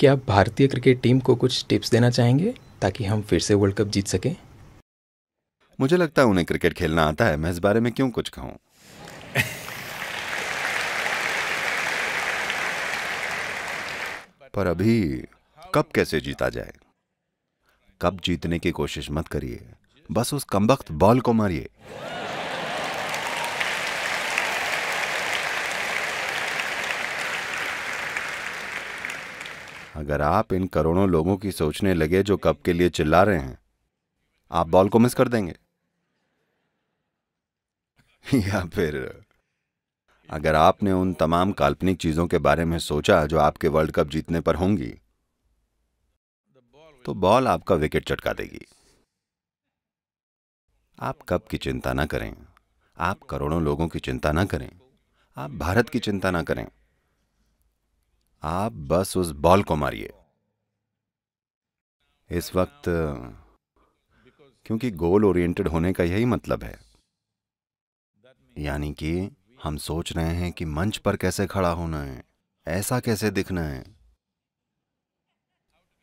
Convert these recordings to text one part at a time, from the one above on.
क्या आप भारतीय क्रिकेट टीम को कुछ टिप्स देना चाहेंगे ताकि हम फिर से वर्ल्ड कप जीत सकें मुझे लगता है उन्हें क्रिकेट खेलना आता है मैं इस बारे में क्यों कुछ कहूँ पर अभी कब कैसे जीता जाए कब जीतने की कोशिश मत करिए बस उस कमबख्त बॉल को मारिए अगर आप इन करोड़ों लोगों की सोचने लगे जो कप के लिए चिल्ला रहे हैं आप बॉल को मिस कर देंगे या फिर अगर आपने उन तमाम काल्पनिक चीजों के बारे में सोचा जो आपके वर्ल्ड कप जीतने पर होंगी तो बॉल आपका विकेट चटका देगी आप कप की चिंता ना करें आप करोड़ों लोगों की चिंता ना करें आप भारत की चिंता ना करें आप बस उस बॉल को मारिए इस वक्त क्योंकि गोल ओरिएंटेड होने का यही मतलब है यानी कि हम सोच रहे हैं कि मंच पर कैसे खड़ा होना है ऐसा कैसे दिखना है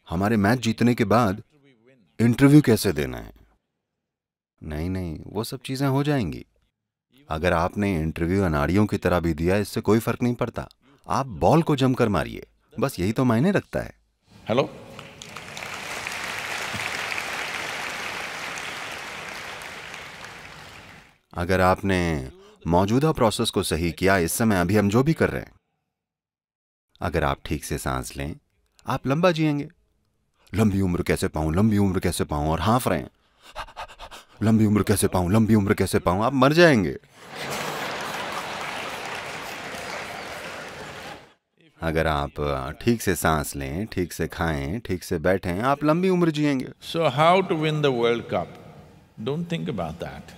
हमारे मैच जीतने के बाद इंटरव्यू कैसे देना है नहीं नहीं वो सब चीज़ें हो जाएंगी अगर आपने इंटरव्यू अनाड़ियों की तरह भी दिया इससे कोई फर्क नहीं पड़ता आप बॉल को जमकर मारिए बस यही तो मायने रखता है हेलो अगर आपने मौजूदा प्रोसेस को सही किया इस समय अभी हम जो भी कर रहे हैं अगर आप ठीक से सांस लें आप लंबा जिएंगे लंबी उम्र कैसे पाऊं लंबी उम्र कैसे पाऊं और हाफ रहे हैं लंबी उम्र कैसे पाऊं लंबी उम्र कैसे पाऊं आप मर जाएंगे अगर आप ठीक से सांस लें ठीक से खाएं ठीक से बैठें आप लंबी उम्र जिएंगे so how to win the world cup don't think about that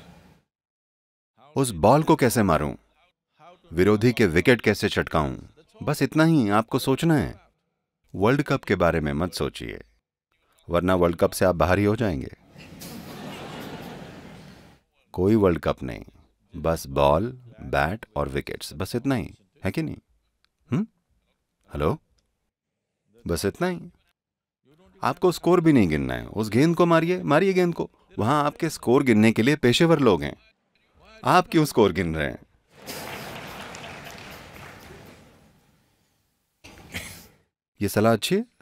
उस बॉल को कैसे मारूं विरोधी के विकेट कैसे छटकाऊं बस इतना ही आपको सोचना है वर्ल्ड कप के बारे में मत सोचिए वरना वर्ल्ड कप से आप बाहर ही हो जाएंगे कोई वर्ल्ड कप नहीं बस बॉल बैट और विकेट्स बस इतना ही है कि नहीं हुँ? हम्म? हेलो बस इतना ही आपको स्कोर भी नहीं गिनना है उस गेंद को मारिए मारिए गेंद को वहां आपके स्कोर गिनने के लिए पेशेवर लोग हैं आप क्यों स्कोर गिन रहे हैं ये सलाह अच्छी है